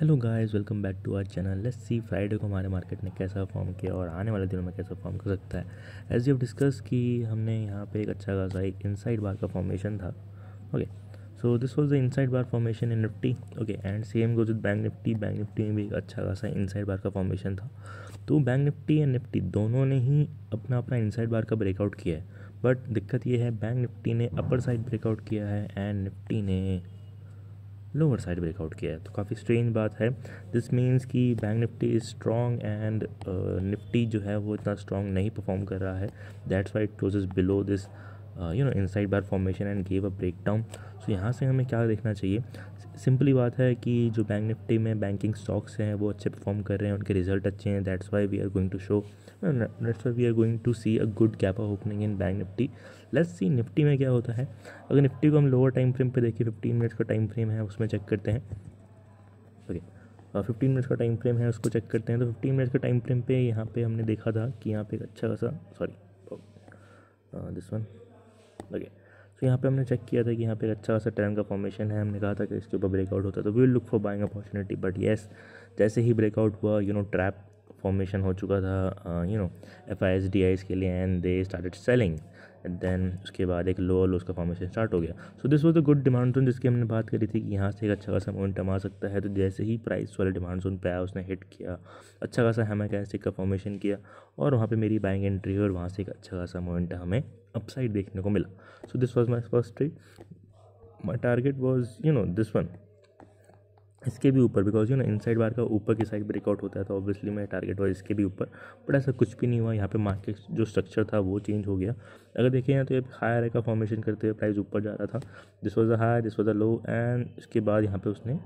Hello guys welcome back to our channel let's see Friday को हमारे market ने कैसा परफॉर्म किया और आने वाले दिनों में कैसा परफॉर्म कर सकता है एज यू डिस्कस कि हमने यहाँ पे एक अच्छा खासा एक इनसाइड बार का फॉर्मेशन था okay so this was the inside bar formation in Nifty okay and same goes with bank Nifty bank Nifty में भी एक अच्छा खासा इनसाइड बार का फॉर्मेशन था तो बैंक निफ्टी एंड निफ्टी दोनों ने ही अपना अपना इनसाइड बार का ब्रेकआउट किया है बट दिक्कत ये है बैंक निफ्टी ने अपर साइड ब्रेकआउट किया है एंड निफ्टी ने लोअर साइड ब्रेकआउट किया है तो काफ़ी स्ट्रेंज बात है दिस मीन्स कि bank Nifty is strong and Nifty जो है वो इतना स्ट्रॉन्ग नहीं परफॉर्म कर रहा है that's why it closes below this you know inside bar formation and gave a break down so यहाँ से हमें क्या देखना चाहिए सिंपली बात है कि जो बैंक निफ्टी में बैंकिंग स्टॉक्स हैं वो अच्छे परफॉर्म कर रहे हैं उनके रिजल्ट अच्छे हैं that's why we are going to show that's why we are going to see a good gap of opening in bank Nifty let's see Nifty में क्या होता है अगर निफ्टी को हम लोअर टाइम फ्रेम पर देखिए फिफ्टीन मिनट्स का टाइम फ्रेम है उसमें चेक करते हैं okay okay. Fifteen uh, minutes का टाइम फ्रेम है उसको चेक करते हैं तो फिफ्टीन मिनट्स का टाइम फ्रेम पे यहाँ पे हमने देखा था कि यहाँ पे एक अच्छा खासा सॉरी दिस वन लगे तो यहाँ पे हमने चेक किया था कि यहाँ पे अच्छा खासा टाइम का फॉर्मेशन है हमने कहा था कि इसके ऊपर ब्रेकआउट होता है तो we will look for buying opportunity but yes जैसे ही ब्रेकआउट हुआ यू नो ट्रैप फॉर्मेशन हो चुका था you know F I S D I के लिए and they started selling and then उसके बाद एक लो लो उसका फॉर्मेशन स्टार्ट हो गया so this was a good demand zone जिसकी हमने बात करी थी कि यहाँ से एक अच्छा खासा मोमेंटम आ सकता है तो जैसे ही प्राइस वाले डिमांड जोन पे आया उसने हिट किया अच्छा खासा हमें कैसे का फॉर्मेशन किया और वहाँ पे मेरी बाइंग एंट्री हुई और वहाँ से एक अच्छा खासा मोमेंटम हमें अपसाइड देखने को मिला so this was my first trade my target was you know this one इसके भी ऊपर बिकॉज यू ना इनसाइड बार का ऊपर की साइड ब्रेकआउट होता है तो ऑब्वियसली मैं टारगेट हुआ इसके भी ऊपर बट ऐसा कुछ भी नहीं हुआ यहाँ पे मार्केट जो स्ट्रक्चर था वो चेंज हो गया अगर देखें यहाँ तो ये हायर का फॉर्मेशन करते हुए प्राइस ऊपर जा रहा था this was a higher this was the low and इसके बाद यहाँ पे उसने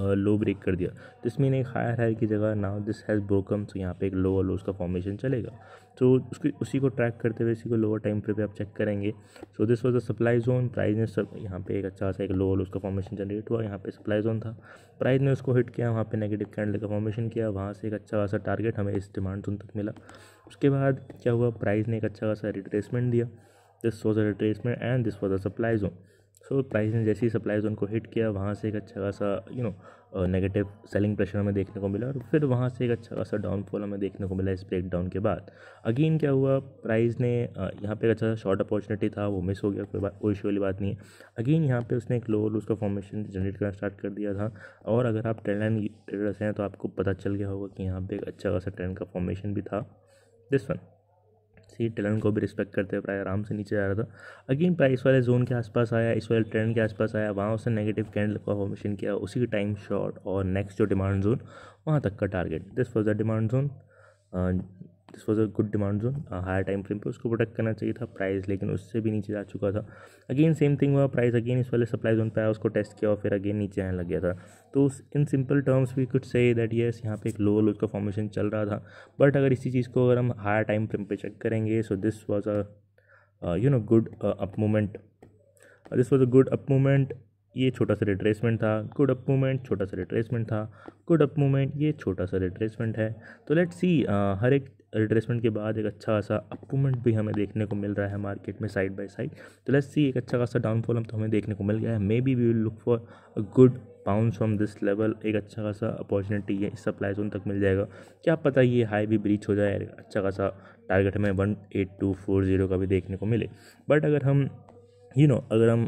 लो ब्रेक कर दिया तो इसमें एक हायर हायर की जगह नाउ दिस हैज़ ब्रोकम तो यहाँ पे एक लोअर लोज का फॉर्मेशन चलेगा तो उसकी उसी को ट्रैक करते हुए इसी को लोअर टाइम भी आप चेक करेंगे so this was the supply zone price ने सब यहाँ पे एक अच्छा सा एक लोअर लोज का फॉर्मेशन जनरेट हुआ यहाँ पे सप्लाई जोन था प्राइज़ ने उसको हिट किया वहाँ पे नेगेटिव कैंडल का फॉर्मेशन किया वहाँ से एक अच्छा खासा टारगेट हमें इस डिमांड जोन तक मिला उसके बाद क्या हुआ प्राइज ने एक अच्छा खासा रिट्रेसमेंट दिया this was a retracement and this was a supply zone so price ने जैसे ही सप्लाइज उनको हिट किया वहाँ से एक अच्छा खासा you know negative selling pressure हमें देखने को मिला और फिर वहाँ से एक अच्छा खासा डाउनफॉल हमें देखने को मिला इस ब्रेक डाउन के बाद अगेन क्या हुआ प्राइस ने यहाँ पे एक अच्छा शॉर्ट अपॉर्चुनिटी था वो मिस हो गया कोई बात कोई इशू वाली बात नहीं है अगेन यहाँ पे उसने एक लोअर लूज का फॉर्मेशन जनरेट करना स्टार्ट कर दिया था और अगर आप ट्रेंड लाइन ट्रेडर्स हैं तो आपको पता चल गया होगा कि यहाँ पर एक अच्छा खासा ट्रेंड का फॉर्मेशन भी था दिस वन ही टैलेंट को भी रिस्पेक्ट करते हुए प्राइस आराम से नीचे जा रहा था अगेन प्राइस वाले जोन के आसपास आया इस वाले ट्रेंड के आसपास आया वहाँ उसने नेगेटिव कैंडल का फॉर्मेशन किया उसी के टाइम शॉर्ट और नेक्स्ट जो डिमांड जोन वहाँ तक का target this was the demand zone this was a good demand zone higher time frame पे उसको प्रोटेक्ट करना चाहिए था प्राइस लेकिन उससे भी नीचे जा चुका था अगेन सेम थिंग हुआ प्राइस अगेन इस वाले सप्लाई जोन पे आया उसको टेस्ट किया और फिर अगेन नीचे आने लग गया था तो in simple terms we could say that yes यहाँ पे एक लो लोज का फॉर्मेशन चल रहा था बट अगर इसी चीज़ को अगर हम हायर टाइम फ्रेम पे चेक करेंगे so this was a you know good up moment this was a good up moment ये छोटा सा रिट्रेसमेंट था गुड अप मूवमेंट छोटा सा रिट्रेसमेंट था गुड अप मूवमेंट ये छोटा सा रिट्रेसमेंट है तो लेट्स सी हर एक रिट्रेसमेंट के बाद एक अच्छा खासा अप मूवमेंट भी हमें देखने को मिल रहा है मार्केट में साइड बाय साइड तो लेट्स सी एक अच्छा खासा डाउनफॉल हम तो हमें देखने को मिल गया है maybe we will look for a good bounce from this level एक अच्छा खासा अपॉर्चुनिटी है इस सप्लाई जोन तक मिल जाएगा क्या पता ये हाई भी ब्रीच हो जाए अच्छा खासा टारगेट हमें one eight two four zero का भी देखने को मिले बट अगर हम यू नो अगर हम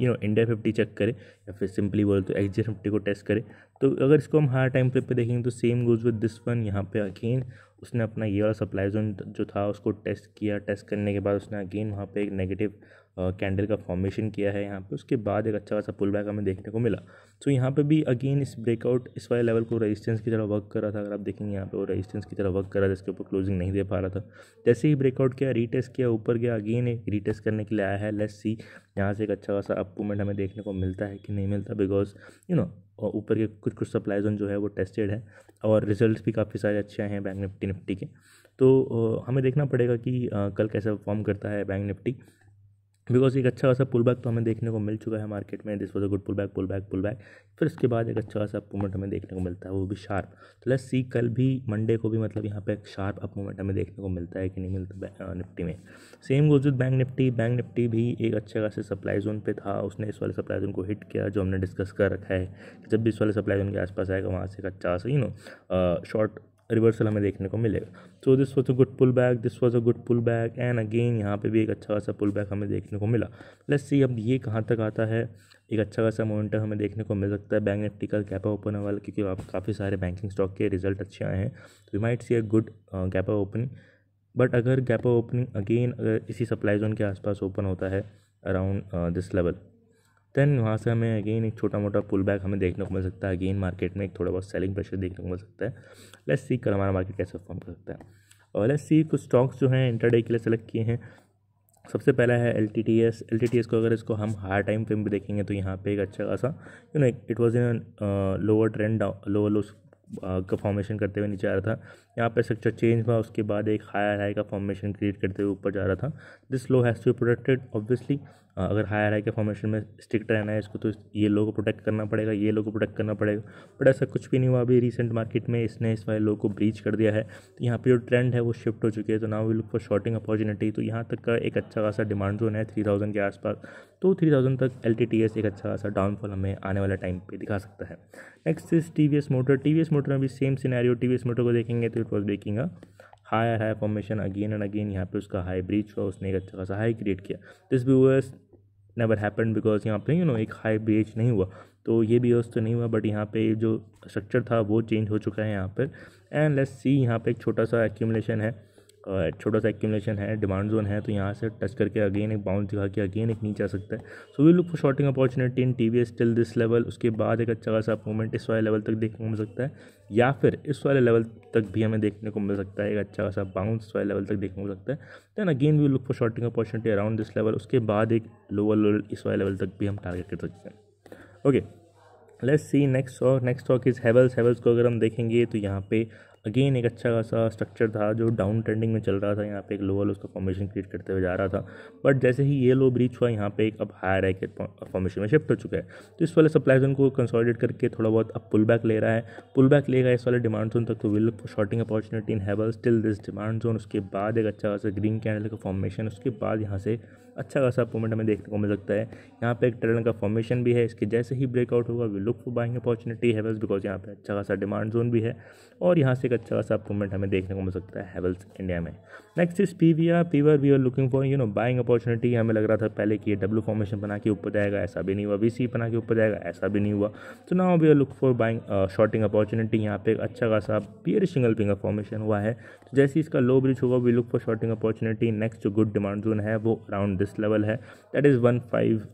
you know India fifty check करें या फिर सिंपली बोल तो एक्स फिफ्टी को टेस्ट करें तो अगर इसको हम हायर टाइम पे, पे देखेंगे तो same goes with this one यहाँ पे अगेन उसने अपना ये वाला सप्लाई जोन जो था उसको टेस्ट किया टेस्ट करने के बाद उसने अगेन वहाँ पे एक नेगेटिव कैंडल का फॉर्मेशन किया है यहाँ पे उसके बाद एक अच्छा खासा पुल बैक हमें देखने को मिला सो so, यहाँ पे भी अगेन इस ब्रेकआउट इस वाले लेवल को रेजिस्टेंस की तरह वर्क कर रहा था अगर आप देखेंगे यहाँ पे वो रेजिस्टेंस की तरह वर्क कर रहा था इसके ऊपर क्लोजिंग नहीं दे पा रहा था जैसे ही ब्रेकआउट किया रीटेस्ट किया ऊपर गया अगेन एक रीटेस्ट करने के लिए आया है लेस सी यहाँ से एक अच्छा खासा अपमूवमेंट हमें देखने को मिलता है कि नहीं मिलता बिकॉज यू नो ऊपर के कुछ कुछ सप्लाई जोन जो है वो टेस्टेड है और रिजल्ट्स भी काफ़ी सारे अच्छे आए हैं बैंक निफ्टी निफ्टी के तो हमें देखना पड़ेगा कि कल कैसा परफॉर्म करता है बैंक निफ्टी बिकॉज एक अच्छा खासा पुल बैक तो हमें देखने को मिल चुका है मार्केट में this was a good pull back pull back pull back फिर उसके बाद एक अच्छा खासा अप मूवमेंट हमें देखने को मिलता है वो भी शार्प तो लेट्स सी कल भी मंडे को भी मतलब यहाँ पे एक शार्प अप मूवमेंट हमें देखने को मिलता है कि नहीं मिलता निफ्टी में same goes with bank Nifty bank Nifty भी एक अच्छे खासे सप्लाई जोन पे था उसने इस वाले सप्लाई जोन को हिट किया जो हमने डिस्कस कर रखा है जब भी इस वाले सप्लाई जोन के आसपास आएगा वहाँ से एक अच्छा खासा यू नो शॉर्ट रिवर्सल हमें देखने को मिलेगा so this was a good pull back this was a good pull back and again यहाँ पे भी एक अच्छा खासा पुल बैक हमें देखने को मिला लेट्स सी अब ये कहाँ तक आता है एक अच्छा खासा मोमेंटम हमें देखने को मिल सकता है बैंक निफ्टी का गैप ओपन होने वाला क्योंकि आप काफ़ी सारे बैंकिंग स्टॉक के रिजल्ट अच्छे आए हैं तो you might see a good gap of opening but अगर गैप ऑफ ओपनिंग अगेन अगर इसी सप्लाई जोन के आसपास ओपन होता है अराउंड दिस लेवल देन वहाँ से हमें अगेन एक छोटा मोटा पुल बैक हमें देखने को मिल सकता है अगेन मार्केट में एक थोड़ा बहुत सेलिंग प्रेशर देखने को मिल सकता है लेट्स सी कल हमारा मार्केट कैसे परफॉर्म कर सकता है और लेट्स सी कुछ स्टॉक्स जो हैं इंटर के लिए सेलेक्ट किए हैं सबसे पहला है L T T S L T T S को अगर इसको हम हायर टाइम फ्रेम पे देखेंगे तो यहाँ पे एक अच्छा खासा you know it was in lower trend lower low का फॉर्मेशन करते हुए नीचे आ रहा था यहाँ पर स्ट्रक्चर चेंज हुआ उसके बाद एक हायर हाई का फॉर्मेशन क्रिएट करते हुए ऊपर जा रहा था this low has to protected obviously अगर हायर हाई के फॉर्मेशन में स्टिक रहना है इसको तो ये लो को प्रोटेक्ट करना पड़ेगा ये लो को प्रोटेक्ट करना पड़ेगा बट ऐसा कुछ भी नहीं हुआ अभी रिसेंट मार्केट में इसने इस वाले लो को ब्रीच कर दिया है तो यहाँ पर जो ट्रेंड है वो शिफ्ट हो चुकी है तो now we look for shorting opportunity तो यहाँ तक का एक अच्छा खासा डिमांड जोन है थ्री थाउजेंड के आसपास तो थ्री तक एल एक अच्छा खासा डाउनफॉल हमें आने वाला टाइम पर दिखा सकता है next is T V S motor T V S motor motor में भी सेम सिनेरियो टीवीएस मोटर को देखेंगे तो it was breaking a high formation again and again यहाँ पे उसका हाई ब्रिज हुआ उसने एक अच्छा खासा हाई क्रिएट किया दिस भी वर्स नेवर हैपन बिकॉज यहाँ पे यू नो एक हाई ब्रिज नहीं हुआ तो ये भी वर्स तो नहीं हुआ बट यहाँ पे जो स्ट्रक्चर था वो चेंज हो चुका है यहाँ पर एंड लेट्स सी यहाँ पे एक छोटा सा एक्यूमलेशन है छोटा सा एक्यूमलेशन है डिमांड जोन है तो यहाँ से टच करके अगेन एक बाउंस दिखा के अगेन एक नीचे आ सकता है so we look for shorting opportunity in T V S till this level उसके बाद एक अच्छा खासा मूवमेंट इस वाले लेवल तक देखने को मिल सकता है या फिर इस वाले लेवल तक भी हमें देखने को मिल सकता है एक अच्छा खासा बाउंस इस वाले लेवल तक देखने को मिल सकता है then again we look for shorting opportunity around this level उसके बाद एक लोअर लेवल इस वाले लेवल तक भी हम टारगेट कर सकते हैं okay let's see next stock next stock is Havells Havells को अगर हम देखेंगे तो यहाँ पे अगेन एक अच्छा खासा स्ट्रक्चर था जो डाउन ट्रेंडिंग में चल रहा था यहाँ पे एक लोअर उसका फॉर्मेशन क्रिएट करते हुए जा रहा था बट जैसे ही ये लो ब्रीच हुआ यहाँ पे एक अब हायर है फॉर्मेशन में शिफ्ट हो चुका है तो इस वाले सप्लाई जोन को कंसोलिडेट करके थोड़ा बहुत अब पुल बैक ले रहा है पुल बैक लेगा इस वाले डिमांड जोन तक तो will look shorting opportunity in Havell still this demand zone उसके बाद एक अच्छा खासा ग्रीन कैंडल का फॉर्मेशन उसके बाद यहाँ से अच्छा खासा मूवमेंट हमें देखने को मिल सकता है यहाँ पे एक ट्रेन का फॉर्मेशन भी है इसके जैसे ही ब्रेकआउट होगा we look for buying opportunity है बिकॉज यहाँ पे अच्छा खासा डिमांड जोन भी है और यहाँ से एक अच्छा खासा मूवमेंट हमें देखने को मिल सकता है हेवल्स इंडिया में next is P V R P were we are looking for you know buying opportunity हमें लग रहा था पहले कि ये डब्ल्यू फॉर्मेशन बना के ऊपर जाएगा ऐसा भी नहीं हुआ वी सी बना के ऊपर जाएगा ऐसा भी नहीं हुआ तो now we are look for buying shorting opportunity यहाँ पे एक अच्छा खासा पियर सिंगल पिंगर फॉर्मेशन हुआ है तो जैसे इसका लो ब्रिज होगा we look for shorting opportunity next जो गुड डिमांड जोन है वो अराउंड दिस लेवल है that is one five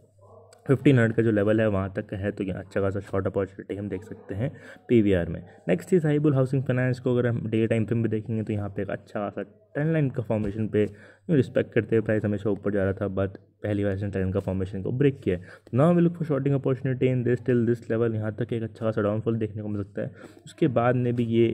fifteen hundred का जो लेवल है वहाँ तक है तो यहाँ अच्छा खासा शॉर्ट अपॉर्चुनिटी हम देख सकते हैं पीवीआर में नेक्स्ट चीज़ हाइबुल हाउसिंग फाइनेंस को अगर हम डे टाइम पे भी देखेंगे तो यहाँ पे एक अच्छा खासा ट्रेंड लाइन का फॉर्मेशन पे रिस्पेक्ट करते हुए प्राइस हमेशा ऊपर जा रहा था बट पहली बार इसने ट्रेंड का फॉर्मेशन को ब्रेक किया तो now we look for shorting opportunity in this till this level यहाँ तक एक अच्छा खासा डाउनफॉल देखने को मिल सकता है उसके बाद में भी ये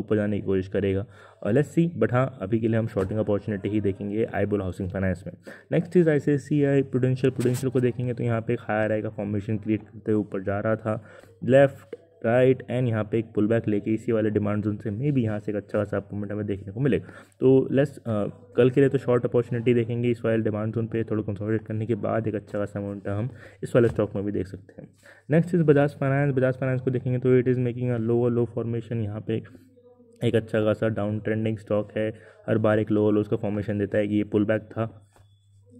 ऊपर जाने की कोशिश करेगा लेट्स सी बट हाँ अभी के लिए हम शॉर्टिंग अपॉर्चुनिटी ही देखेंगे बोल हाउसिंग फाइनेंस में नेक्स्ट चीज़ I C C I prudential prudential को देखेंगे तो यहाँ पे एक हायर आएगा फॉर्मेशन क्रिएट करते हुए ऊपर जा रहा था लेफ्ट राइट एंड यहाँ पे एक पुल बैक लेके इसी वाले डिमांड जोन से मे भी यहाँ से एक अच्छा खासा आपको मूवमेंट हमें देखने को मिलेगा तो लेस आ, uh, कल के लिए तो शॉर्ट अपॉर्चुनिटी देखेंगे इस वाले डिमांड जोन पे थोड़ा कंसोलिडेट करने के बाद एक अच्छा खासा अमाउंट हम इस वाले स्टॉक में भी देख सकते हैं next is Bajaj finance Bajaj finance को देखेंगे तो it is making a lower low formation यहाँ पे एक अच्छा खासा डाउन ट्रेंडिंग स्टॉक है हर बार एक लो लो उसका फॉर्मेशन देता है कि ये पुल बैक था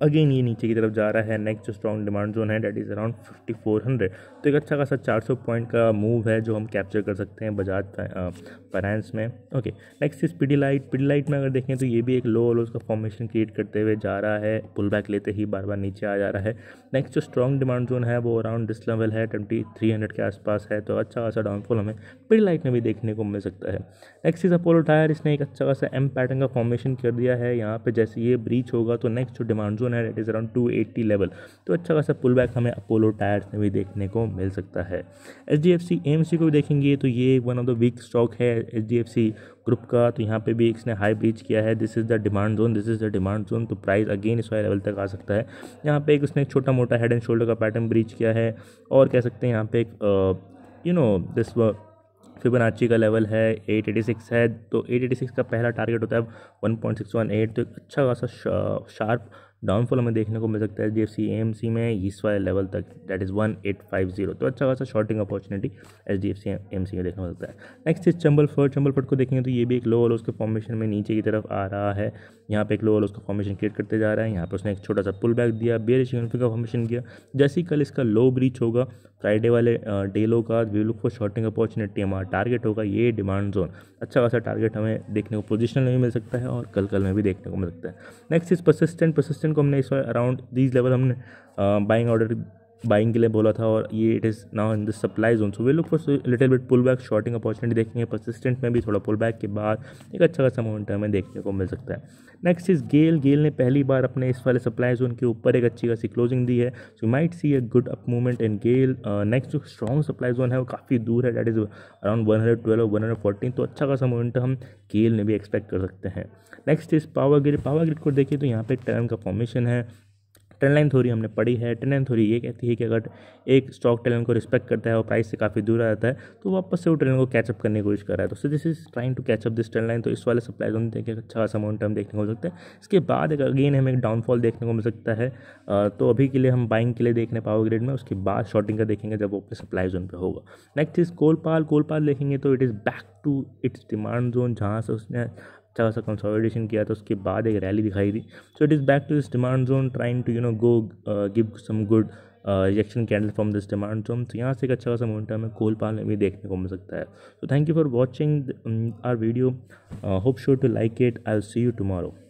अगेन ये नीचे की तरफ जा रहा है नेक्स्ट जो स्ट्रॉन्ग डिमांड जोन है that is around fifty four hundred तो एक अच्छा खासा चार सौ पॉइंट का मूव है जो हम कैप्चर कर सकते हैं बजाज फाइनेंस में okay next is PD light PD light में अगर देखें तो ये भी एक लो लोज का फॉर्मेशन क्रिएट करते हुए जा रहा है पुल बैक लेते ही बार बार नीचे आ जा रहा है नेक्स्ट जो स्ट्रॉन्ग डिमांड जोन है वो अराउंड दिस लेवल है ट्वेंटी थ्री हंड्रेड के आसपास है तो अच्छा खासा डाउनफॉल हमें पीडी लाइट में भी देखने को मिल सकता है नेक्स्ट इज अपोलो टायर इसने एक अच्छा खासा एम पैटर्न का फॉर्मेशन कर दिया है यहाँ पर जैसे ये ब्रीच होगा तो नेक्स्ट जो डिमांड जोन है that is around two eighty level तो अच्छा खासा पुल बैक हमें अपोलो टायर्स में भी देखने को मिल सकता है H D F C M C को भी देखेंगे तो ये one of the weak stock है H D F C group का तो यहाँ पे भी इसने हाई ब्रीच किया है this is the demand zone this is the demand zone तो प्राइस अगेन इस वाई लेवल तक आ सकता है यहाँ पे एक उसने एक छोटा मोटा हेड एंड शोल्डर का पैटर्न ब्रीच किया है और कह सकते हैं यहाँ पे एक यू नो दिस फिबोनाची का लेवल है 886 है तो 886 का पहला टारगेट होता है 1.618 तो एक अच्छा खासा शार्प डाउनफॉल हमें देखने को मिल सकता है एच डी में इस वाले लेवल तक that is one eight five zero तो अच्छा खासा shorting opportunity H D F C M C में देखने को मिलता है नेक्स्ट इस चंबल फर्ट चंबल फर्ट को देखेंगे तो ये भी एक लो वॉल उसके फॉर्मेशन में नीचे की तरफ आ रहा है यहाँ पे एक लो वॉल उसका फॉर्मेशन क्रिएट करते जा रहा है यहाँ पर उसने एक छोटा सा पुल बैक दिया बेरिश का फॉर्मेशन किया जैसे ही कल इसका लो ब्रीच होगा फ्राइडे वाले डीलों का we look for shorting opportunity हमारा टारगेट होगा ये डिमांड जोन अच्छा खासा टारगेट हमें देखने को पोजिशन में भी मिल सकता है और कल कल में भी देखने को मिल सकता है नेक्स्ट इज परसिस्टेंट परसिस्टेंट को हमने इस अराउंड दीज लेवल हमने बाइंग ऑर्डर बाइंग के लिए बोला था और ये it is now in the supply zone so we look for little bit pull back shorting opportunity देखेंगे परसिस्टेंट में भी थोड़ा पुल बैक के बाद एक अच्छा खासा मोमेंट हमें देखने को मिल सकता है नेक्स्ट इज गेल गेल ने पहली बार अपने इस वाले सप्लाई जोन के ऊपर एक अच्छी खासी क्लोजिंग दी है so might see a good up movement in GAIL next जो स्ट्रॉन्ग सप्लाई जोन है वो काफ़ी दूर है that is around one hundred twelve one hundred fourteen तो अच्छा खासा मोमेंट हम गेल ने भी एक्सपेक्ट कर सकते हैं next is power grid power grid को देखिए तो यहाँ पे टर्न का फॉर्मेशन है ट्रेंड लाइन थ्योरी हमने पढ़ी है ट्रेंड लाइन थ्योरी ये कहती है कि अगर एक स्टॉक लाइन को रिस्पेक्ट करता है और प्राइस से काफ़ी दूर आ जाता है तो वापस से वो लाइन को कैचअप करने की कोशिश कर रहा है तो so this is trying to catch up this trend line तो इस वाले सप्लाई जोन देखिए अच्छा खासा मोमेंटम देखने को मिल सकता है इसके बाद एक अगेन हमें एक डाउनफॉल देखने को मिल सकता है तो अभी के लिए हम बाइंग के लिए देखने पावर ग्रेड में उसके बाद शॉर्टिंग का देखेंगे जब वो अपने सप्लाई जोन पर होगा नेक्स्ट इज कोलपाल कोलपाल देखेंगे तो it is back to its demand zone जहाँ से उसने अच्छा खासा कंसोलिडेशन किया था उसके बाद एक रैली दिखाई दी so it is back to this demand zone trying to you know go give some good rejection candle from this demand zone तो यहाँ से एक अच्छा खासा मोमेंटम हमें कोल पाल में भी देखने को मिल सकता है तो thank you for watching our video hope sure to like it I see you tomorrow